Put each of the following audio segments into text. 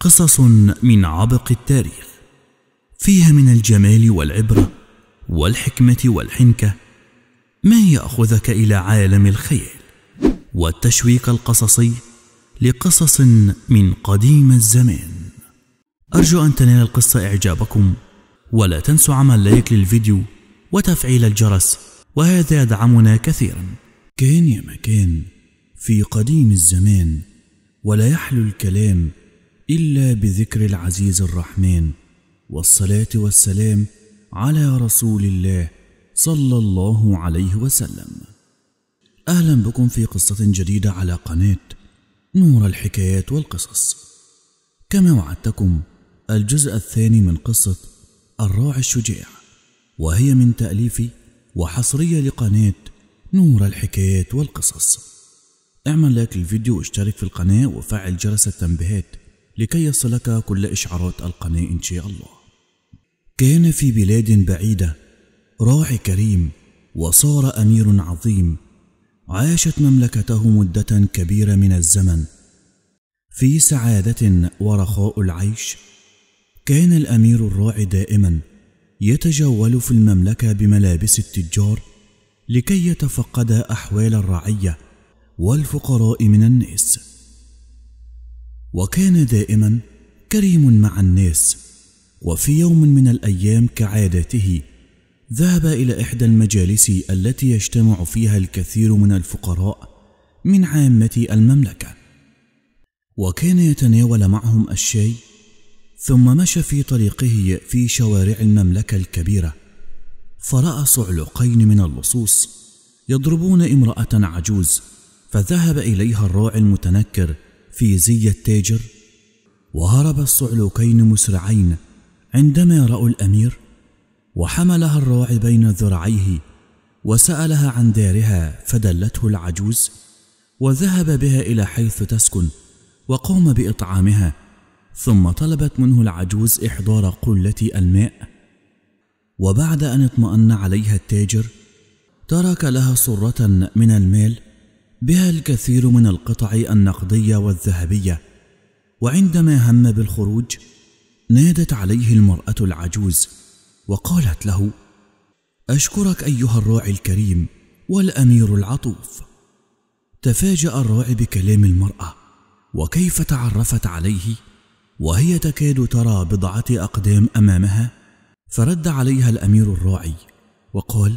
قصص من عبق التاريخ فيها من الجمال والعبرة والحكمة والحنكة ما يأخذك إلى عالم الخيال والتشويق القصصي لقصص من قديم الزمان أرجو أن تنال القصة إعجابكم ولا تنسوا عمل لايك للفيديو وتفعيل الجرس وهذا يدعمنا كثيرا كان يا مكان في قديم الزمان ولا يحلو الكلام الا بذكر العزيز الرحمن والصلاه والسلام على رسول الله صلى الله عليه وسلم اهلا بكم في قصه جديده على قناه نور الحكايات والقصص كما وعدتكم الجزء الثاني من قصه الراعي الشجاع وهي من تاليفي وحصريه لقناه نور الحكايات والقصص اعمل لايك للفيديو واشترك في القناه وفعل جرس التنبيهات لكي يصلك كل إشعارات القناة إن شاء الله كان في بلاد بعيدة راعي كريم وصار أمير عظيم عاشت مملكته مدة كبيرة من الزمن في سعادة ورخاء العيش كان الأمير الراعي دائما يتجول في المملكة بملابس التجار لكي يتفقد أحوال الرعية والفقراء من الناس وكان دائما كريم مع الناس وفي يوم من الايام كعادته ذهب الى احدى المجالس التي يجتمع فيها الكثير من الفقراء من عامه المملكه وكان يتناول معهم الشاي ثم مشى في طريقه في شوارع المملكه الكبيره فراى صعلقين من اللصوص يضربون امراه عجوز فذهب اليها الراعي المتنكر في زي التاجر وهرب الصعلوكين مسرعين عندما رأوا الأمير وحملها الراعي بين ذراعيه وسألها عن دارها فدلته العجوز وذهب بها إلى حيث تسكن وقام بإطعامها ثم طلبت منه العجوز إحضار قلة الماء وبعد أن اطمأن عليها التاجر ترك لها صرة من المال بها الكثير من القطع النقدية والذهبية وعندما هم بالخروج نادت عليه المرأة العجوز وقالت له أشكرك أيها الراعي الكريم والأمير العطوف تفاجأ الراعي بكلام المرأة وكيف تعرفت عليه وهي تكاد ترى بضعة أقدام أمامها فرد عليها الأمير الراعي وقال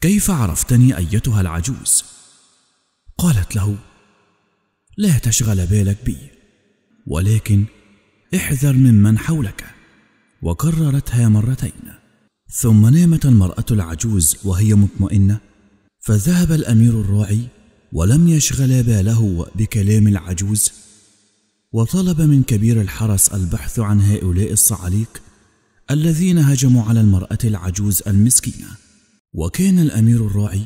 كيف عرفتني أيتها العجوز؟ قالت له لا تشغل بالك بي ولكن احذر ممن حولك وكررتها مرتين ثم نامت المراه العجوز وهي مطمئنه فذهب الامير الراعي ولم يشغل باله بكلام العجوز وطلب من كبير الحرس البحث عن هؤلاء الصعاليق الذين هجموا على المراه العجوز المسكينه وكان الامير الراعي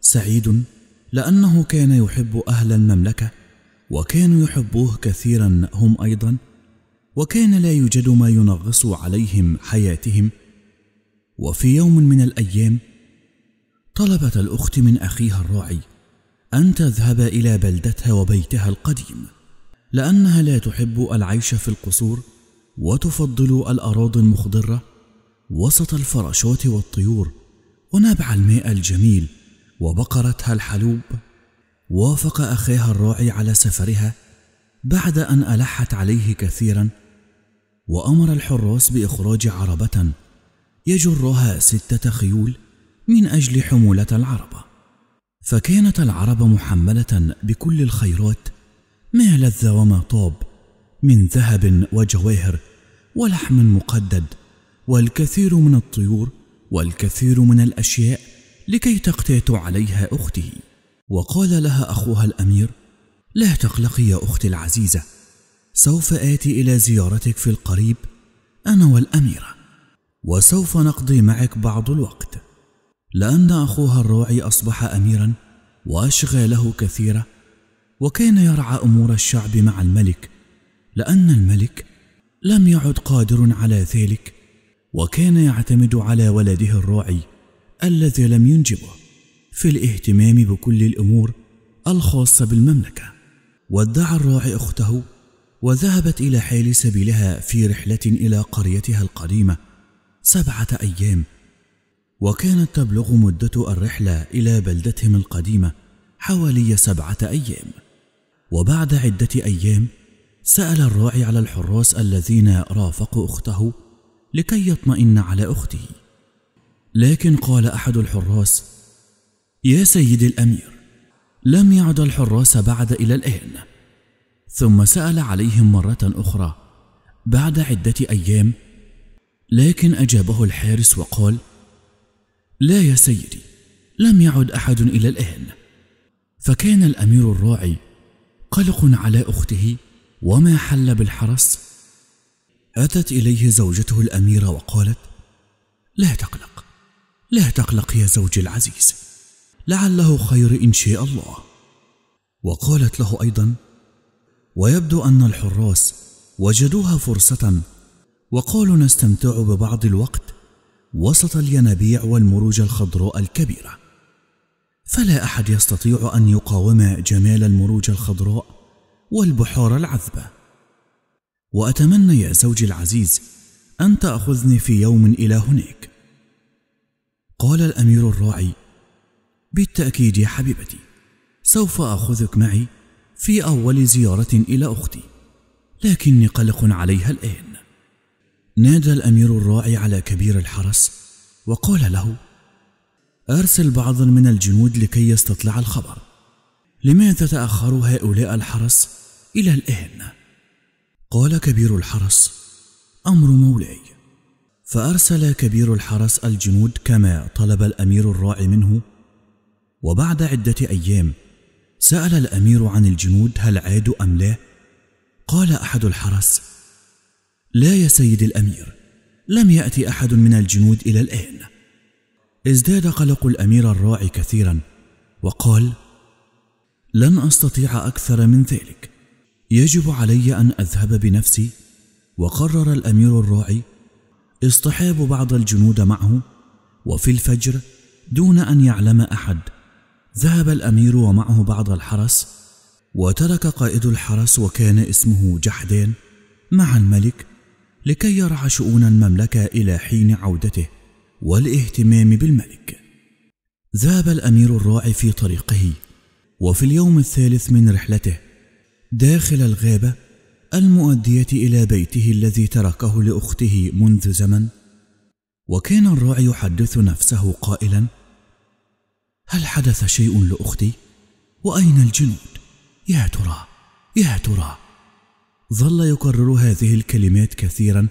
سعيد لأنه كان يحب أهل المملكة وكانوا يحبوه كثيرا هم أيضا وكان لا يوجد ما ينغص عليهم حياتهم وفي يوم من الأيام طلبت الأخت من أخيها الراعي أن تذهب إلى بلدتها وبيتها القديم لأنها لا تحب العيش في القصور وتفضل الأراضي المخضرة وسط الفراشات والطيور ونبع الماء الجميل وبقرتها الحلوب وافق أخيها الراعي على سفرها بعد أن ألحت عليه كثيرا وأمر الحراس بإخراج عربة يجرها ستة خيول من أجل حمولة العربة فكانت العربه محملة بكل الخيرات ما لذ وما طاب من ذهب وجواهر ولحم مقدد والكثير من الطيور والكثير من الأشياء لكي تقتات عليها أخته وقال لها أخوها الأمير لا تقلقي يا أختي العزيزة سوف آتي إلى زيارتك في القريب أنا والأميرة وسوف نقضي معك بعض الوقت لأن أخوها الراعي أصبح أميرا وأشغاله كثيرة وكان يرعى أمور الشعب مع الملك لأن الملك لم يعد قادر على ذلك وكان يعتمد على ولده الراعي الذي لم ينجبه في الاهتمام بكل الأمور الخاصة بالمملكة ودع الراعي أخته وذهبت إلى حال سبيلها في رحلة إلى قريتها القديمة سبعة أيام وكانت تبلغ مدة الرحلة إلى بلدتهم القديمة حوالي سبعة أيام وبعد عدة أيام سأل الراعي على الحراس الذين رافقوا أخته لكي يطمئن على أخته لكن قال أحد الحراس يا سيدي الأمير لم يعد الحراس بعد إلى الآن ثم سأل عليهم مرة أخرى بعد عدة أيام لكن أجابه الحارس وقال لا يا سيدي لم يعد أحد إلى الآن فكان الأمير الراعي قلق على أخته وما حل بالحرس أتت إليه زوجته الأميرة وقالت لا تقلق لا تقلق يا زوجي العزيز لعله خير ان شاء الله وقالت له ايضا ويبدو ان الحراس وجدوها فرصه وقالوا نستمتع ببعض الوقت وسط الينابيع والمروج الخضراء الكبيره فلا احد يستطيع ان يقاوم جمال المروج الخضراء والبحار العذبه واتمنى يا زوجي العزيز ان تاخذني في يوم الى هناك قال الأمير الراعي بالتأكيد يا حبيبتي سوف أخذك معي في أول زيارة إلى أختي لكني قلق عليها الآن نادى الأمير الراعي على كبير الحرس وقال له أرسل بعضا من الجنود لكي يستطلع الخبر لماذا تأخر هؤلاء الحرس إلى الآن؟ قال كبير الحرس أمر مولاي فأرسل كبير الحرس الجنود كما طلب الأمير الراعي منه وبعد عدة أيام سأل الأمير عن الجنود هل عادوا أم لا قال أحد الحرس لا يا سيد الأمير لم يأتي أحد من الجنود إلى الآن ازداد قلق الأمير الراعي كثيرا وقال لن أستطيع أكثر من ذلك يجب علي أن أذهب بنفسي وقرر الأمير الراعي اصطحاب بعض الجنود معه وفي الفجر دون أن يعلم أحد ذهب الأمير ومعه بعض الحرس وترك قائد الحرس وكان اسمه جحدان مع الملك لكي يرعى شؤون المملكة إلى حين عودته والاهتمام بالملك ذهب الأمير الراعي في طريقه وفي اليوم الثالث من رحلته داخل الغابة المؤدية إلى بيته الذي تركه لأخته منذ زمن وكان الراعي يحدث نفسه قائلا هل حدث شيء لأختي؟ وأين الجنود؟ يا ترى يا ترى ظل يكرر هذه الكلمات كثيرا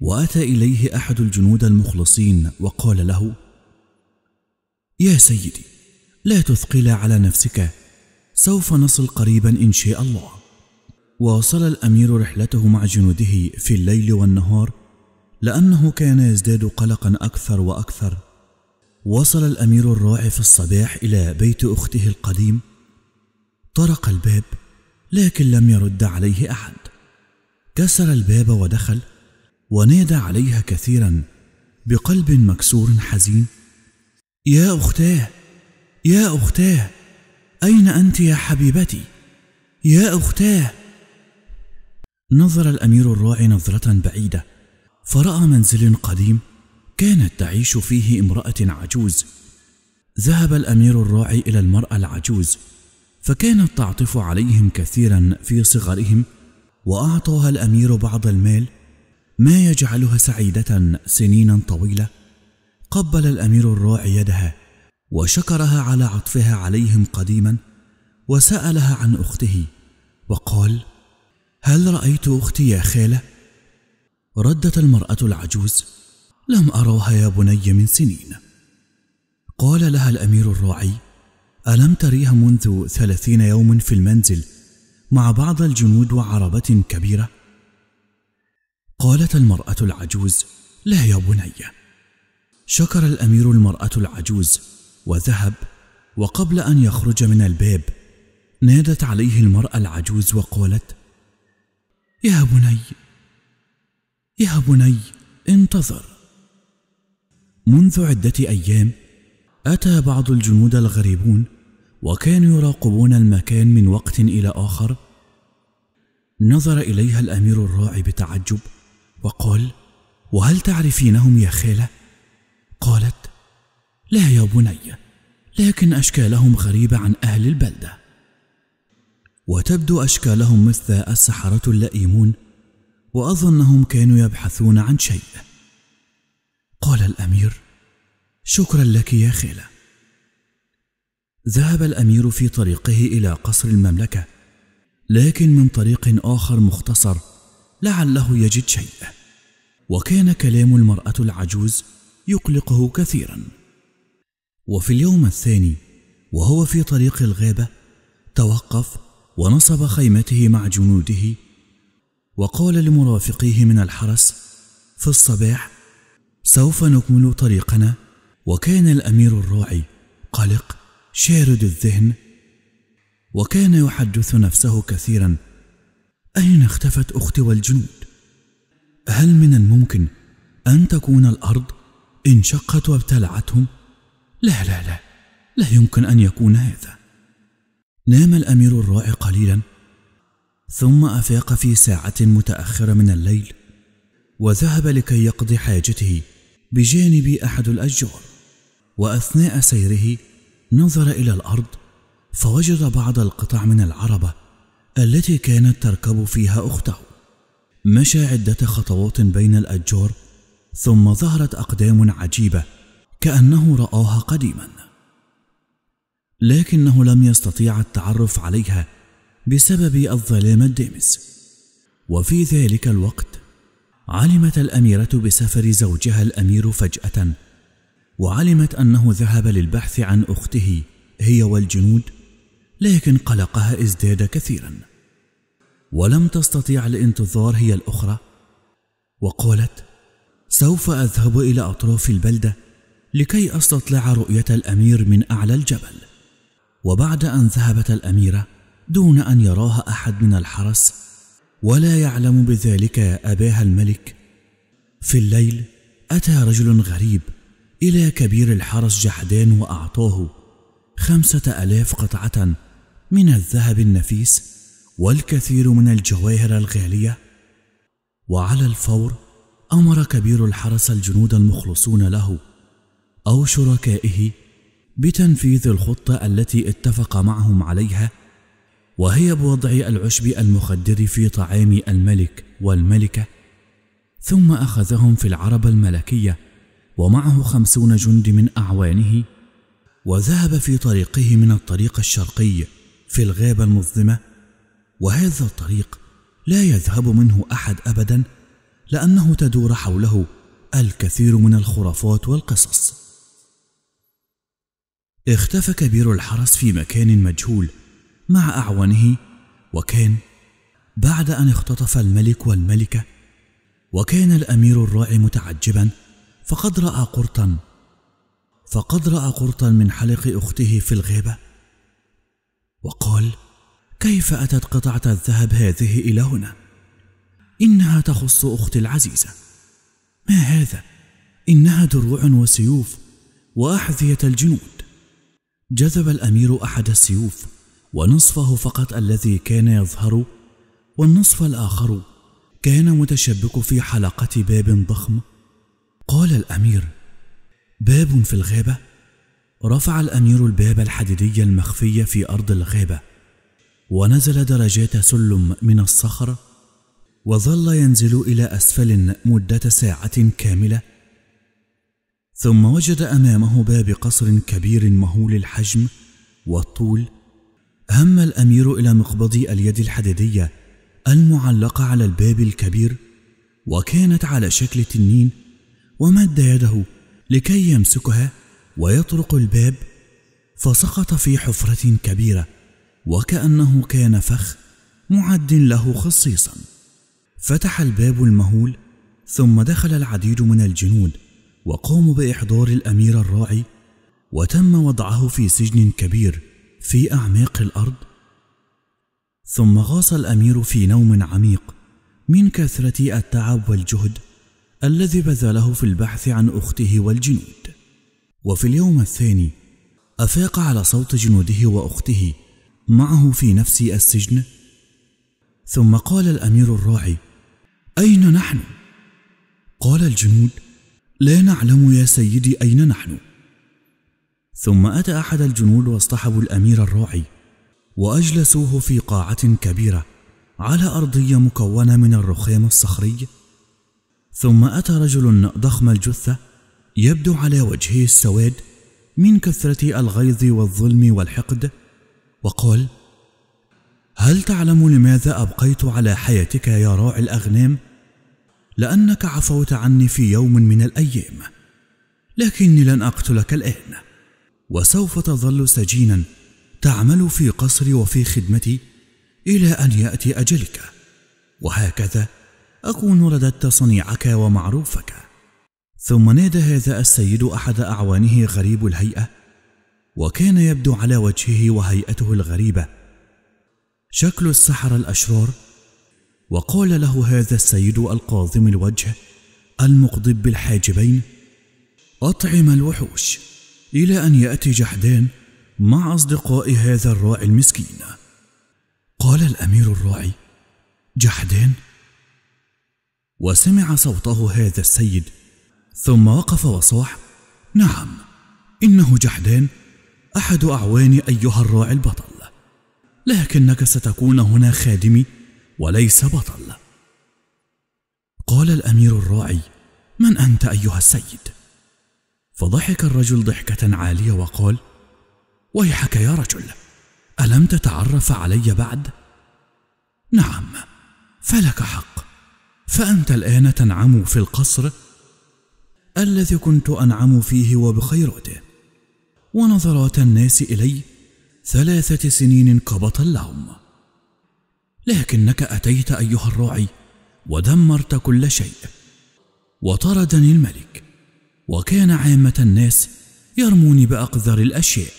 وأتى إليه أحد الجنود المخلصين وقال له يا سيدي لا تثقل على نفسك سوف نصل قريبا إن شاء الله واصل الأمير رحلته مع جنوده في الليل والنهار لأنه كان يزداد قلقا أكثر وأكثر وصل الأمير الراعي في الصباح إلى بيت أخته القديم طرق الباب لكن لم يرد عليه أحد كسر الباب ودخل ونادى عليها كثيرا بقلب مكسور حزين يا أختاه يا أختاه أين أنت يا حبيبتي يا أختاه نظر الأمير الراعي نظرة بعيدة فرأى منزل قديم كانت تعيش فيه امرأة عجوز ذهب الأمير الراعي إلى المرأة العجوز فكانت تعطف عليهم كثيرا في صغرهم وأعطاها الأمير بعض المال ما يجعلها سعيدة سنين طويلة قبل الأمير الراعي يدها وشكرها على عطفها عليهم قديما وسألها عن أخته وقال هل رأيت أختي يا خالة؟ ردت المرأة العجوز لم أروها يا بني من سنين قال لها الأمير الراعي ألم تريها منذ ثلاثين يوم في المنزل مع بعض الجنود وعربة كبيرة؟ قالت المرأة العجوز لا يا بني شكر الأمير المرأة العجوز وذهب وقبل أن يخرج من الباب نادت عليه المرأة العجوز وقالت يا بني يا بني انتظر منذ عدة أيام أتى بعض الجنود الغريبون وكانوا يراقبون المكان من وقت إلى آخر نظر إليها الأمير الراعي بتعجب وقال وهل تعرفينهم يا خالة؟ قالت لا يا بني لكن أشكالهم غريبة عن أهل البلدة وتبدو أشكالهم مثل السحرة اللئيمون وأظنهم كانوا يبحثون عن شيء قال الأمير شكرا لك يا خالة ذهب الأمير في طريقه إلى قصر المملكة لكن من طريق آخر مختصر لعله يجد شيء وكان كلام المرأة العجوز يقلقه كثيرا وفي اليوم الثاني وهو في طريق الغابة توقف ونصب خيمته مع جنوده وقال لمرافقيه من الحرس في الصباح سوف نكمل طريقنا وكان الأمير الراعي قلق شارد الذهن وكان يحدث نفسه كثيرا أين اختفت أختي والجنود؟ هل من الممكن أن تكون الأرض انشقت وابتلعتهم؟ لا لا لا لا يمكن أن يكون هذا نام الأمير الراعي قليلا ثم أفاق في ساعة متأخرة من الليل وذهب لكي يقضي حاجته بجانب أحد الأشجار وأثناء سيره نظر إلى الأرض فوجد بعض القطع من العربة التي كانت تركب فيها أخته مشى عدة خطوات بين الأشجار ثم ظهرت أقدام عجيبة كأنه رآها قديما لكنه لم يستطيع التعرف عليها بسبب الظلام الدامس وفي ذلك الوقت علمت الأميرة بسفر زوجها الأمير فجأة وعلمت أنه ذهب للبحث عن أخته هي والجنود لكن قلقها ازداد كثيرا ولم تستطيع الانتظار هي الأخرى وقالت سوف أذهب إلى أطراف البلدة لكي أستطلع رؤية الأمير من أعلى الجبل وبعد أن ذهبت الأميرة دون أن يراها أحد من الحرس ولا يعلم بذلك أباها الملك في الليل أتى رجل غريب إلى كبير الحرس جحدان وأعطاه خمسة ألاف قطعة من الذهب النفيس والكثير من الجواهر الغالية وعلى الفور أمر كبير الحرس الجنود المخلصون له أو شركائه بتنفيذ الخطة التي اتفق معهم عليها وهي بوضع العشب المخدر في طعام الملك والملكة ثم أخذهم في العرب الملكية ومعه خمسون جند من أعوانه وذهب في طريقه من الطريق الشرقي في الغابة المظلمة وهذا الطريق لا يذهب منه أحد أبدا لأنه تدور حوله الكثير من الخرافات والقصص اختفى كبير الحرس في مكان مجهول مع أعوانه وكان بعد أن اختطف الملك والملكة وكان الأمير الراعي متعجبا فقد رأى قرطا فقد رأى قرطا من حلق أخته في الغابة وقال كيف أتت قطعة الذهب هذه إلى هنا إنها تخص أختي العزيزة ما هذا إنها دروع وسيوف وأحذية الجنود جذب الامير احد السيوف ونصفه فقط الذي كان يظهر والنصف الاخر كان متشبك في حلقه باب ضخم قال الامير باب في الغابه رفع الامير الباب الحديدي المخفي في ارض الغابه ونزل درجات سلم من الصخر وظل ينزل الى اسفل مده ساعه كامله ثم وجد امامه باب قصر كبير مهول الحجم والطول هم الامير الى مقبض اليد الحديديه المعلقه على الباب الكبير وكانت على شكل تنين ومد يده لكي يمسكها ويطرق الباب فسقط في حفره كبيره وكانه كان فخ معد له خصيصا فتح الباب المهول ثم دخل العديد من الجنود وقاموا بإحضار الأمير الراعي وتم وضعه في سجن كبير في أعماق الأرض ثم غاص الأمير في نوم عميق من كثرة التعب والجهد الذي بذله في البحث عن أخته والجنود وفي اليوم الثاني أفاق على صوت جنوده وأخته معه في نفس السجن ثم قال الأمير الراعي أين نحن؟ قال الجنود لا نعلم يا سيدي أين نحن ثم أتى أحد الجنود واصطحبوا الأمير الراعي وأجلسوه في قاعة كبيرة على أرضية مكونة من الرخام الصخري ثم أتى رجل ضخم الجثة يبدو على وجهه السواد من كثرة الغيظ والظلم والحقد وقال هل تعلم لماذا أبقيت على حياتك يا راعي الأغنام لأنك عفوت عني في يوم من الأيام لكني لن أقتلك الآن وسوف تظل سجينا تعمل في قصري وفي خدمتي إلى أن يأتي أجلك وهكذا أكون رددت صنيعك ومعروفك ثم نادى هذا السيد أحد أعوانه غريب الهيئة وكان يبدو على وجهه وهيئته الغريبة شكل السحر الأشرار وقال له هذا السيد القاظم الوجه المقضب بالحاجبين أطعم الوحوش إلى أن يأتي جحدان مع أصدقاء هذا الراعي المسكين قال الأمير الراعي جحدان وسمع صوته هذا السيد ثم وقف وصاح نعم إنه جحدان أحد أعوان أيها الراعي البطل لكنك ستكون هنا خادمي وليس بطل قال الامير الراعي من انت ايها السيد فضحك الرجل ضحكه عاليه وقال ويحك يا رجل الم تتعرف علي بعد نعم فلك حق فانت الان تنعم في القصر الذي كنت انعم فيه وبخيرته ونظرات الناس الي ثلاثه سنين كبطل لهم لكنك أتيت أيها الراعي ودمرت كل شيء وطردني الملك وكان عامة الناس يرموني بأقذر الأشياء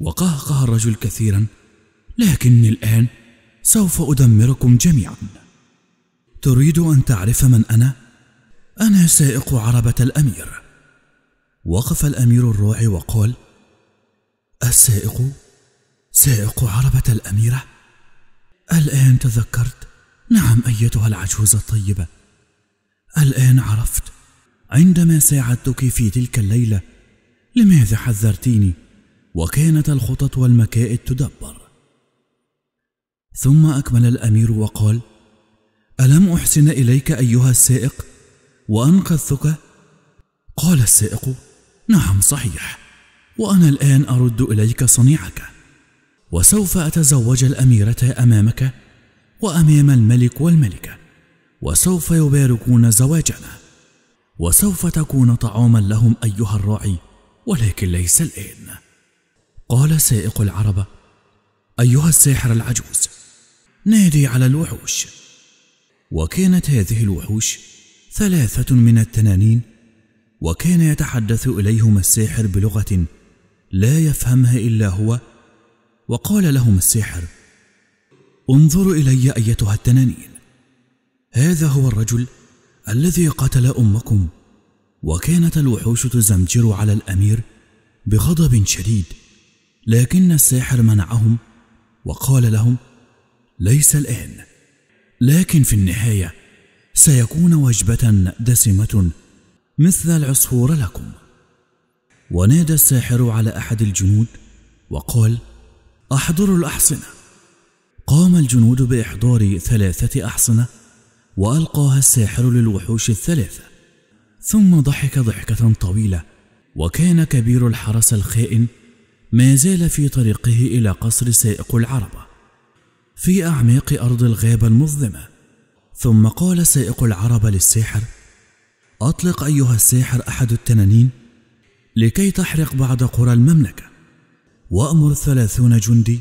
وقهقه الرجل كثيرا لكني الآن سوف أدمركم جميعا تريد أن تعرف من أنا؟ أنا سائق عربة الأمير وقف الأمير الراعي وقال السائق سائق عربة الأميرة الآن تذكرت نعم أيتها العجوز الطيبة الآن عرفت عندما ساعدتك في تلك الليلة لماذا حذرتيني وكانت الخطط والمكائد تدبر ثم أكمل الأمير وقال ألم أحسن إليك أيها السائق وأنقذتك قال السائق نعم صحيح وأنا الآن أرد إليك صنيعك وسوف أتزوج الأميرة أمامك وأمام الملك والملكة وسوف يباركون زواجنا وسوف تكون طعاما لهم أيها الراعي ولكن ليس الآن قال سائق العربة أيها الساحر العجوز نادي على الوحوش وكانت هذه الوحوش ثلاثة من التنانين وكان يتحدث إليهما الساحر بلغة لا يفهمها إلا هو وقال لهم الساحر انظروا الي ايتها التنانين هذا هو الرجل الذي قتل امكم وكانت الوحوش تزمجر على الامير بغضب شديد لكن الساحر منعهم وقال لهم ليس الان لكن في النهايه سيكون وجبه دسمه مثل العصفور لكم ونادى الساحر على احد الجنود وقال احضروا الأحصنة قام الجنود بإحضار ثلاثة أحصنة وألقاها الساحر للوحوش الثلاثة ثم ضحك ضحكة طويلة وكان كبير الحرس الخائن ما زال في طريقه إلى قصر سائق العربة في أعماق أرض الغابة المظلمة ثم قال سائق العربة للساحر أطلق أيها الساحر أحد التنانين لكي تحرق بعض قرى المملكة وأمر ثلاثون جندي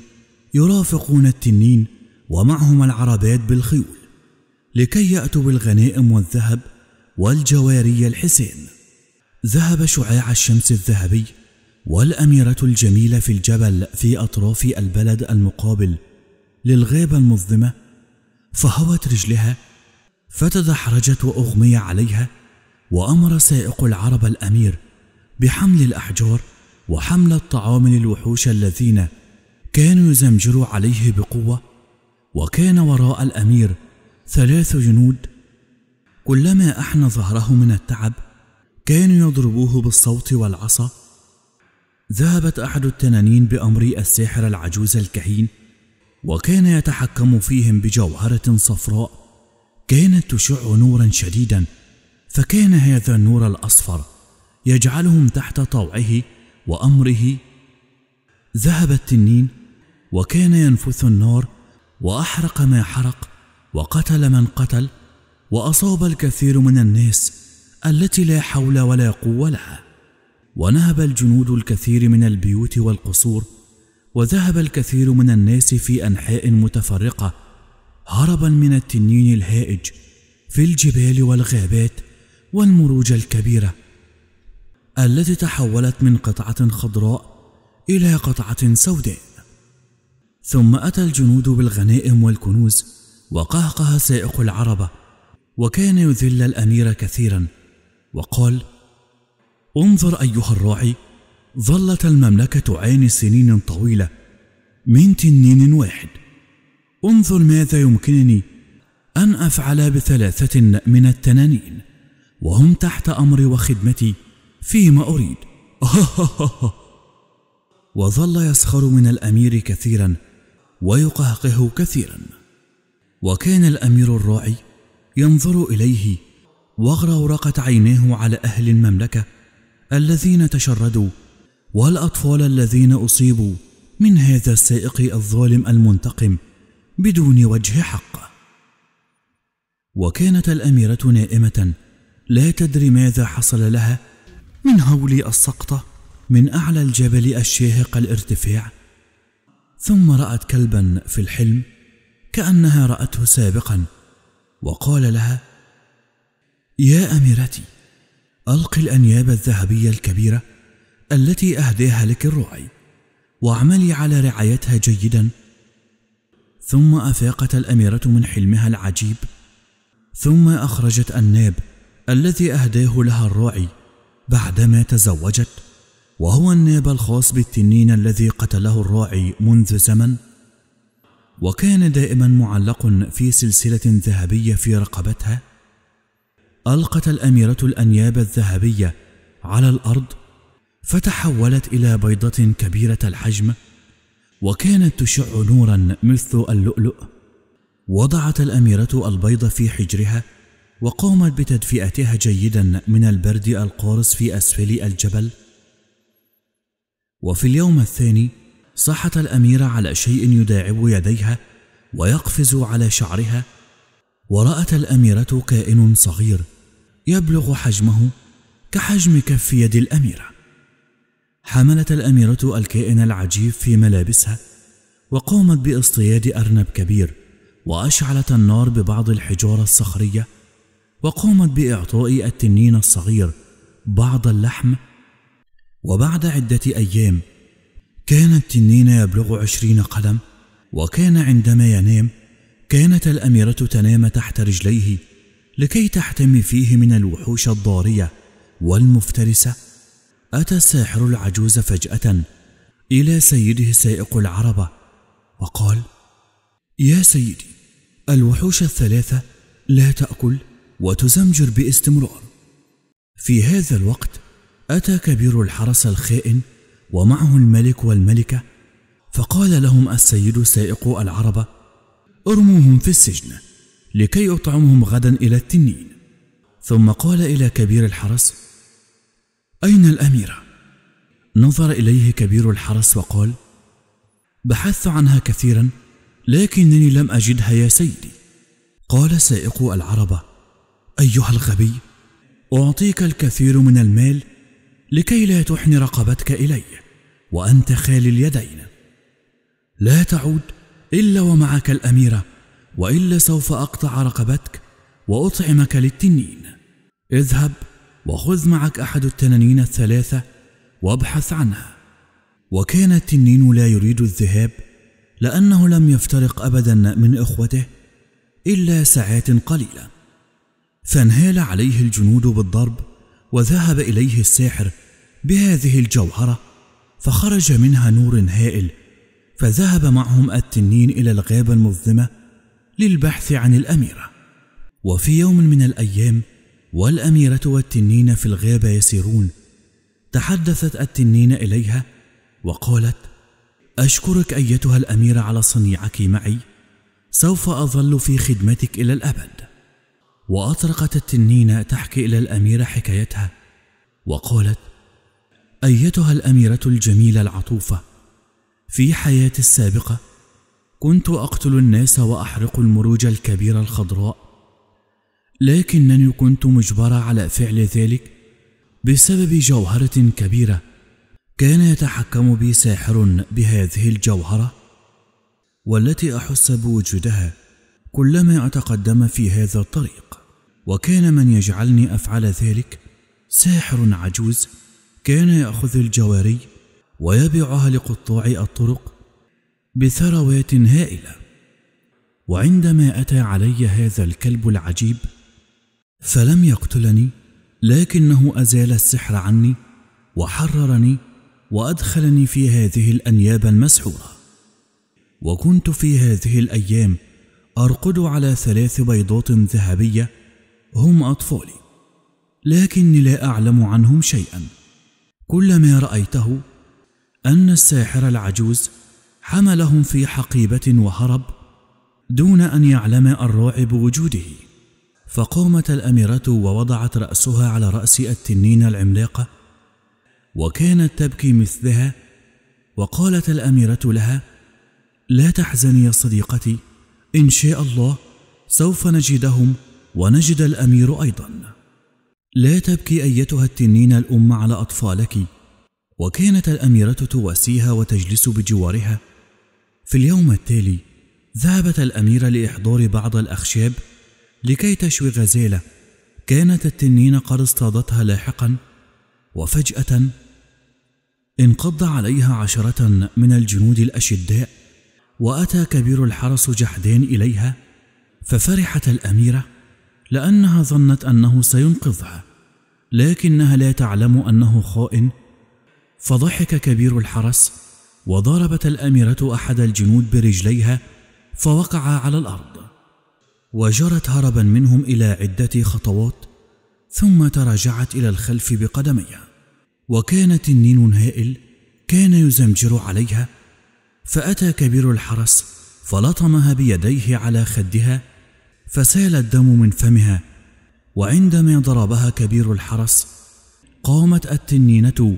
يرافقون التنين ومعهم العربات بالخيول لكي يأتوا بالغنائم والذهب والجواري الحسين ذهب شعاع الشمس الذهبي والأميرة الجميلة في الجبل في أطراف البلد المقابل للغابة المظلمة فهوت رجلها فتدحرجت وأغمي عليها وأمر سائق العرب الأمير بحمل الأحجار وحمل الطعام للوحوش الذين كانوا يزمجروا عليه بقوة وكان وراء الأمير ثلاث جنود كلما أحنى ظهره من التعب كانوا يضربوه بالصوت والعصا ذهبت أحد التنانين بأمر الساحر العجوز الكهين وكان يتحكم فيهم بجوهرة صفراء كانت تشع نورا شديدا فكان هذا النور الأصفر يجعلهم تحت طوعه وأمره ذهب التنين وكان ينفث النار وأحرق ما حرق وقتل من قتل وأصاب الكثير من الناس التي لا حول ولا قوة لها ونهب الجنود الكثير من البيوت والقصور وذهب الكثير من الناس في أنحاء متفرقة هربا من التنين الهائج في الجبال والغابات والمروج الكبيره التي تحولت من قطعة خضراء إلى قطعة سوداء ثم أتى الجنود بالغنائم والكنوز وقهقه سائق العربة وكان يذل الأمير كثيرا وقال انظر أيها الراعي ظلت المملكة عين سنين طويلة من تنين واحد انظر ماذا يمكنني أن أفعل بثلاثة من التنانين وهم تحت أمري وخدمتي فيما أريد وظل يسخر من الأمير كثيرا ويقهقه كثيرا وكان الأمير الراعي ينظر إليه واغرورقت عيناه على أهل المملكة الذين تشردوا والأطفال الذين أصيبوا من هذا السائق الظالم المنتقم بدون وجه حق وكانت الأميرة نائمة لا تدري ماذا حصل لها من هول السقطة من أعلى الجبل الشاهق الارتفاع ثم رأت كلبا في الحلم كأنها رأته سابقا وقال لها يا أميرتي ألقي الأنياب الذهبية الكبيرة التي أهداها لك الراعي واعملي على رعايتها جيدا ثم أفاقت الأميرة من حلمها العجيب ثم أخرجت الناب الذي أهداه لها الراعي بعدما تزوجت وهو الناب الخاص بالتنين الذي قتله الراعي منذ زمن وكان دائما معلق في سلسلة ذهبية في رقبتها ألقت الأميرة الأنياب الذهبية على الأرض فتحولت إلى بيضة كبيرة الحجم وكانت تشع نورا مثل اللؤلؤ وضعت الأميرة البيض في حجرها وقامت بتدفئتها جيدا من البرد القارس في أسفل الجبل وفي اليوم الثاني صاحت الأميرة على شيء يداعب يديها ويقفز على شعرها ورأت الأميرة كائن صغير يبلغ حجمه كحجم كف يد الأميرة حملت الأميرة الكائن العجيب في ملابسها وقامت باصطياد أرنب كبير وأشعلت النار ببعض الحجارة الصخرية وقامت بإعطاء التنين الصغير بعض اللحم وبعد عدة أيام كان التنين يبلغ عشرين قدم وكان عندما ينام كانت الأميرة تنام تحت رجليه لكي تحتمي فيه من الوحوش الضارية والمفترسة أتى الساحر العجوز فجأة إلى سيده سائق العربة وقال يا سيدي الوحوش الثلاثة لا تأكل وتزمجر باستمرار في هذا الوقت أتى كبير الحرس الخائن ومعه الملك والملكة فقال لهم السيد سائق العربة ارموهم في السجن لكي أطعمهم غدا إلى التنين ثم قال إلى كبير الحرس أين الأميرة؟ نظر إليه كبير الحرس وقال بحثت عنها كثيرا لكنني لم أجدها يا سيدي قال سائق العربة ايها الغبي اعطيك الكثير من المال لكي لا تحن رقبتك الي وانت خالي اليدين لا تعود الا ومعك الاميره والا سوف اقطع رقبتك واطعمك للتنين اذهب وخذ معك احد التنانين الثلاثه وابحث عنها وكان التنين لا يريد الذهاب لانه لم يفترق ابدا من اخوته الا ساعات قليله فانهال عليه الجنود بالضرب وذهب اليه الساحر بهذه الجوهره فخرج منها نور هائل فذهب معهم التنين الى الغابه المظلمه للبحث عن الاميره وفي يوم من الايام والاميره والتنين في الغابه يسيرون تحدثت التنين اليها وقالت اشكرك ايتها الاميره على صنيعك معي سوف اظل في خدمتك الى الابد وأطرقت التنين تحكي إلى الأميرة حكايتها وقالت أيتها الأميرة الجميلة العطوفة في حياتي السابقة كنت أقتل الناس وأحرق المروج الكبيرة الخضراء لكنني كنت مجبرة على فعل ذلك بسبب جوهرة كبيرة كان يتحكم بي ساحر بهذه الجوهرة والتي أحس بوجودها كلما أتقدم في هذا الطريق وكان من يجعلني أفعل ذلك ساحر عجوز كان يأخذ الجواري ويبيعها لقطاع الطرق بثروات هائلة وعندما أتى علي هذا الكلب العجيب فلم يقتلني لكنه أزال السحر عني وحررني وأدخلني في هذه الأنياب المسحورة وكنت في هذه الأيام أرقد على ثلاث بيضات ذهبية هم أطفالي لكني لا أعلم عنهم شيئا كل ما رأيته أن الساحر العجوز حملهم في حقيبة وهرب دون أن يعلم الراعب وجوده فقامت الأميرة ووضعت رأسها على رأس التنين العملاقة وكانت تبكي مثلها وقالت الأميرة لها لا تحزني يا صديقتي إن شاء الله سوف نجدهم ونجد الامير ايضا لا تبكي ايتها التنين الام على اطفالك وكانت الاميره تواسيها وتجلس بجوارها في اليوم التالي ذهبت الاميره لاحضار بعض الاخشاب لكي تشوي غزاله كانت التنين قد اصطادتها لاحقا وفجاه انقض عليها عشره من الجنود الاشداء واتى كبير الحرس جحدان اليها ففرحت الاميره لأنها ظنت أنه سينقذها لكنها لا تعلم أنه خائن فضحك كبير الحرس وضربت الأميرة أحد الجنود برجليها فوقع على الأرض وجرت هربا منهم إلى عدة خطوات ثم تراجعت إلى الخلف بقدميها وكان تنين هائل كان يزمجر عليها فأتى كبير الحرس فلطمها بيديه على خدها فسال الدم من فمها وعندما ضربها كبير الحرس قامت التنينة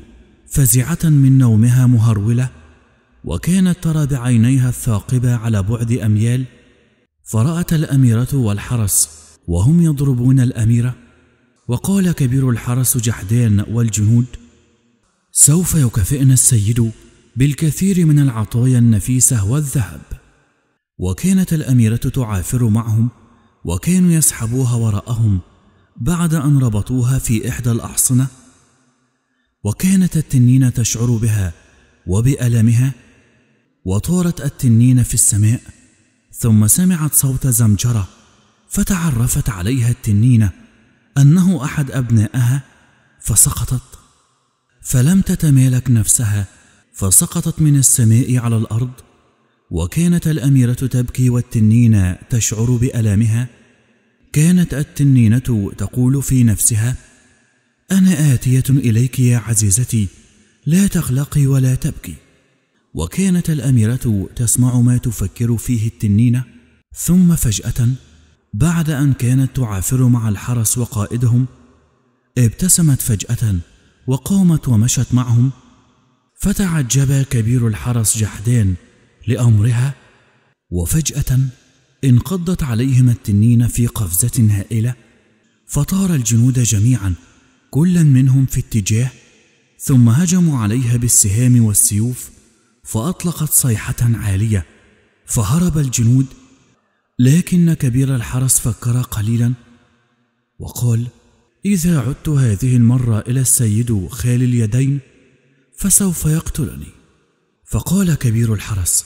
فزعة من نومها مهرولة وكانت ترى بعينيها الثاقبة على بعد أميال فرأت الأميرة والحرس وهم يضربون الأميرة وقال كبير الحرس جحدان والجنود سوف يكافئنا السيد بالكثير من العطايا النفيسة والذهب وكانت الأميرة تعافر معهم وكانوا يسحبوها وراءهم بعد أن ربطوها في إحدى الأحصنة وكانت التنين تشعر بها وبألمها وطارت التنين في السماء ثم سمعت صوت زمجرة فتعرفت عليها التنينة أنه أحد أبنائها فسقطت فلم تتمالك نفسها فسقطت من السماء على الأرض وكانت الأميرة تبكي والتنين تشعر بألمها كانت التنينة تقول في نفسها: أنا آتية إليك يا عزيزتي، لا تقلقي ولا تبكي. وكانت الأميرة تسمع ما تفكر فيه التنينة، ثم فجأة، بعد أن كانت تعافر مع الحرس وقائدهم، ابتسمت فجأة وقامت ومشت معهم، فتعجب كبير الحرس جحدان لأمرها، وفجأة انقضت عليهم التنين في قفزة هائلة فطار الجنود جميعا كلا منهم في اتجاه ثم هجموا عليها بالسهام والسيوف فأطلقت صيحة عالية فهرب الجنود لكن كبير الحرس فكر قليلا وقال إذا عدت هذه المرة إلى السيد خالي اليدين فسوف يقتلني فقال كبير الحرس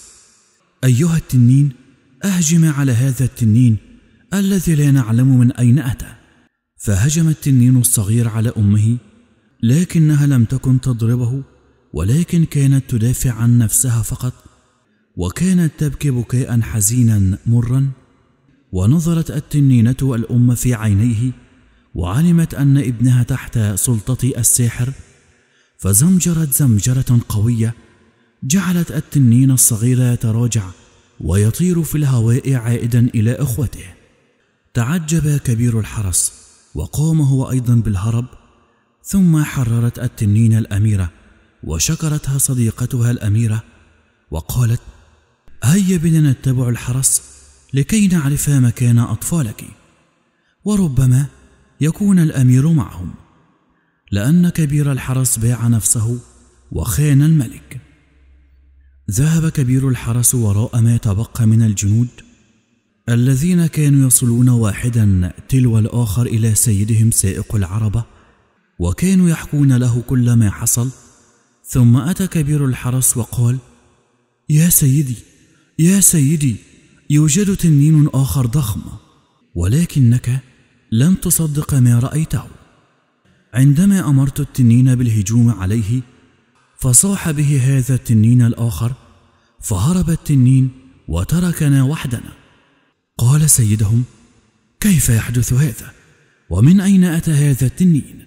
أيها التنين أهجم على هذا التنين الذي لا نعلم من أين أتى فهجم التنين الصغير على أمه لكنها لم تكن تضربه ولكن كانت تدافع عن نفسها فقط وكانت تبكي بكاء حزينا مرا ونظرت التنينة الأم في عينيه وعلمت أن ابنها تحت سلطة الساحر فزمجرت زمجرة قوية جعلت التنين الصغير يتراجع ويطير في الهواء عائدا إلى إخوته تعجب كبير الحرس وقام هو أيضا بالهرب ثم حررت التنين الأميرة وشكرتها صديقتها الأميرة وقالت هيا بنا نتبع الحرس لكي نعرف مكان أطفالك وربما يكون الأمير معهم لأن كبير الحرس باع نفسه وخان الملك ذهب كبير الحرس وراء ما تبقى من الجنود الذين كانوا يصلون واحدا تلو الآخر إلى سيدهم سائق العربة وكانوا يحكون له كل ما حصل ثم أتى كبير الحرس وقال يا سيدي يا سيدي يوجد تنين آخر ضخم ولكنك لن تصدق ما رأيته عندما أمرت التنين بالهجوم عليه فصاح به هذا التنين الآخر فهرب التنين وتركنا وحدنا قال سيدهم كيف يحدث هذا ومن أين أتى هذا التنين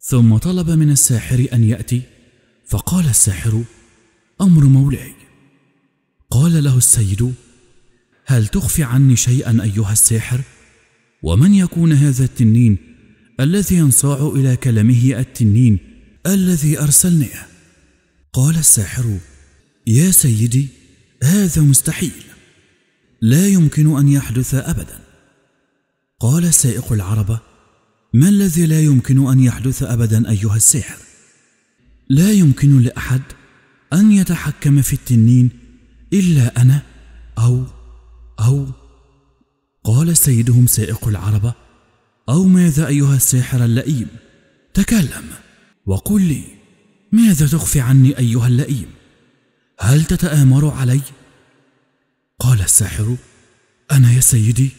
ثم طلب من الساحر أن يأتي فقال الساحر أمر مولاي قال له السيد هل تخفي عني شيئا أيها الساحر ومن يكون هذا التنين الذي ينصاع إلى كلمه التنين الذي أرسلناه قال الساحر يا سيدي هذا مستحيل لا يمكن أن يحدث أبدا قال سائق العربة ما الذي لا يمكن أن يحدث أبدا أيها الساحر لا يمكن لأحد أن يتحكم في التنين إلا أنا أو أو قال سيدهم سائق العربة أو ماذا أيها الساحر اللئيم تكلم وقل لي ماذا تخفي عني أيها اللئيم هل تتآمر علي؟ قال الساحر أنا يا سيدي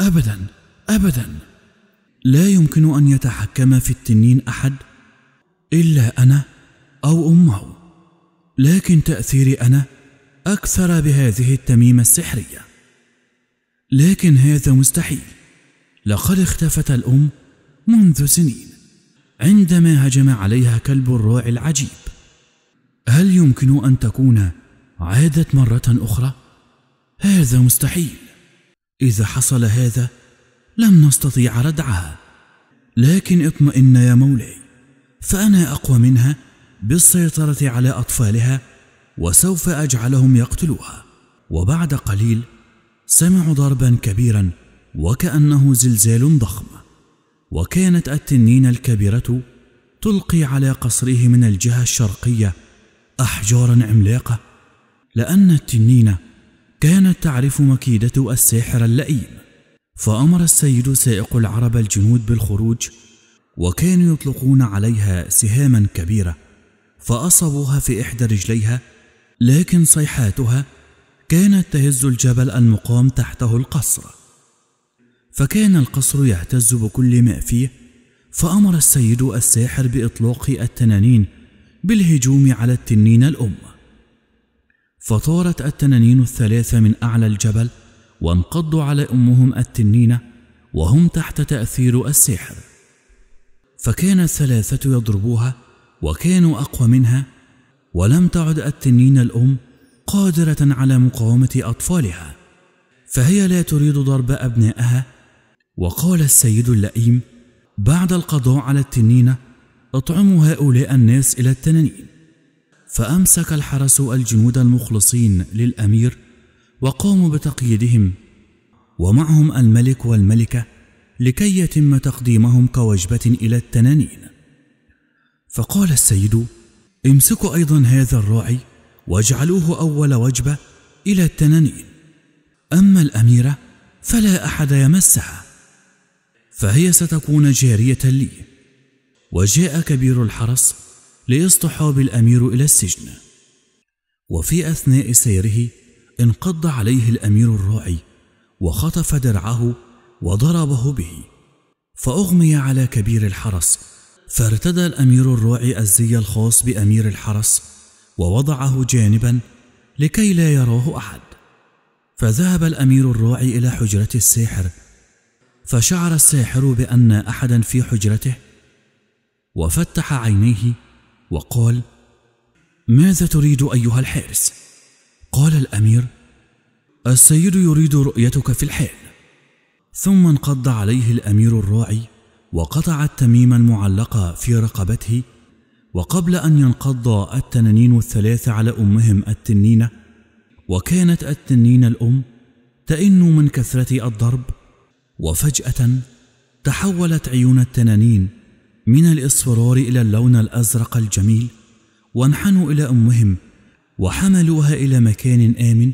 أبدا أبدا لا يمكن أن يتحكم في التنين أحد إلا أنا أو أمه لكن تأثيري أنا أكثر بهذه التميمة السحرية لكن هذا مستحيل لقد اختفت الأم منذ سنين عندما هجم عليها كلب الروع العجيب هل يمكن أن تكون عادت مرة أخرى؟ هذا مستحيل إذا حصل هذا لم نستطيع ردعها لكن اطمئن يا مولاي فأنا أقوى منها بالسيطرة على أطفالها وسوف أجعلهم يقتلوها وبعد قليل سمعوا ضربا كبيرا وكأنه زلزال ضخم وكانت التنين الكبيرة تلقي على قصره من الجهة الشرقية أحجارا عملاقة لأن التنين كانت تعرف مكيدة الساحر اللئيم فأمر السيد سائق العرب الجنود بالخروج وكانوا يطلقون عليها سهاما كبيرة فأصابوها في إحدى رجليها لكن صيحاتها كانت تهز الجبل المقام تحته القصر فكان القصر يهتز بكل ما فيه فأمر السيد الساحر بإطلاق التنانين بالهجوم على التنين الأم فطارت التنانين الثلاثة من أعلى الجبل وانقضوا على أمهم التنين وهم تحت تأثير السحر فكان الثلاثة يضربوها وكانوا أقوى منها ولم تعد التنين الأم قادرة على مقاومة أطفالها فهي لا تريد ضرب أبنائها وقال السيد اللئيم بعد القضاء على التنينة اطعموا هؤلاء الناس إلى التنانين فأمسك الحرس الجنود المخلصين للأمير وقاموا بتقييدهم ومعهم الملك والملكة لكي يتم تقديمهم كوجبة إلى التنانين فقال السيد امسكوا أيضا هذا الراعي واجعلوه أول وجبة إلى التنانين أما الأميرة فلا أحد يمسها فهي ستكون جارية لي وجاء كبير الحرس ليصطحاب الأمير إلى السجن وفي أثناء سيره انقض عليه الأمير الراعي وخطف درعه وضربه به فأغمي على كبير الحرس فارتدى الأمير الراعي الزي الخاص بأمير الحرس ووضعه جانبا لكي لا يراه أحد فذهب الأمير الراعي إلى حجرة الساحر فشعر الساحر بان احدا في حجرته وفتح عينيه وقال ماذا تريد ايها الحارس قال الامير السيد يريد رؤيتك في الحال ثم انقض عليه الامير الراعي وقطع التميم المعلقه في رقبته وقبل ان ينقض التنانين الثلاث على امهم التنينه وكانت التنين الام تئن من كثره الضرب وفجأة تحولت عيون التنانين من الإصفرار إلى اللون الأزرق الجميل وانحنوا إلى أمهم وحملوها إلى مكان آمن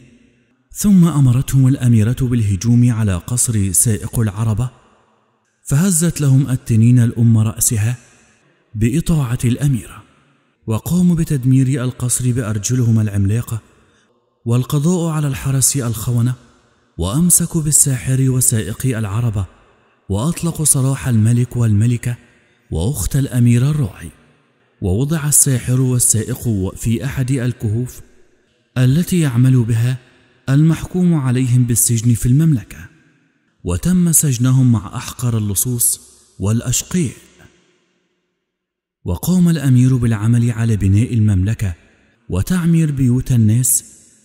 ثم أمرتهم الأميرة بالهجوم على قصر سائق العربة فهزت لهم التنين الأم رأسها بإطاعة الأميرة وقاموا بتدمير القصر بأرجلهم العملاقة والقضاء على الحرس الخونة وأمسكوا بالساحر وسائقي العربة وأطلقوا سراح الملك والملكة وأخت الأمير الراعي ووضع الساحر والسائق في أحد الكهوف التي يعمل بها المحكوم عليهم بالسجن في المملكة وتم سجنهم مع أحقر اللصوص والأشقياء وقام الأمير بالعمل على بناء المملكة وتعمير بيوت الناس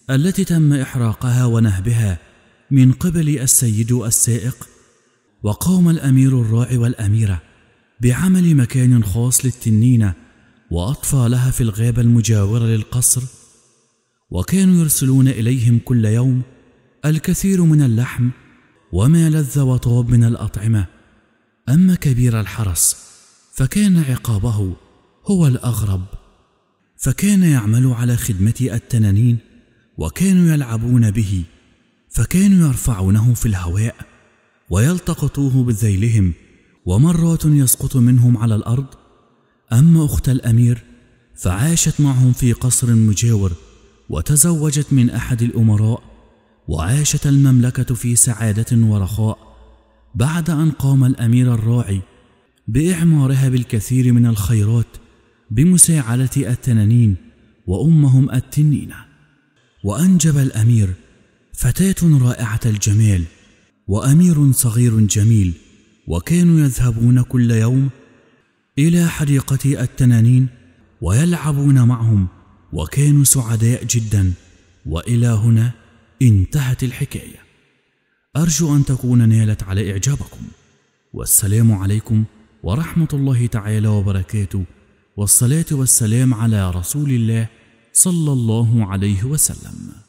التي تم إحراقها ونهبها من قبل السيد السائق وقام الأمير الراعي والأميرة بعمل مكان خاص للتنينة وأطفى لها في الغابة المجاورة للقصر وكانوا يرسلون إليهم كل يوم الكثير من اللحم وما لذ وطاب من الأطعمة أما كبير الحرس فكان عقابه هو الأغرب فكان يعمل على خدمة التنانين وكانوا يلعبون به فكانوا يرفعونه في الهواء ويلتقطوه بذيلهم ومرات يسقط منهم على الأرض أما أخت الأمير فعاشت معهم في قصر مجاور وتزوجت من أحد الأمراء وعاشت المملكة في سعادة ورخاء بعد أن قام الأمير الراعي بإعمارها بالكثير من الخيرات بمساعدة التنانين وأمهم التنينة وأنجب الأمير فتاة رائعة الجمال وأمير صغير جميل وكانوا يذهبون كل يوم إلى حديقة التنانين ويلعبون معهم وكانوا سعداء جدا وإلى هنا انتهت الحكاية أرجو أن تكون نالت على إعجابكم والسلام عليكم ورحمة الله تعالى وبركاته والصلاة والسلام على رسول الله صلى الله عليه وسلم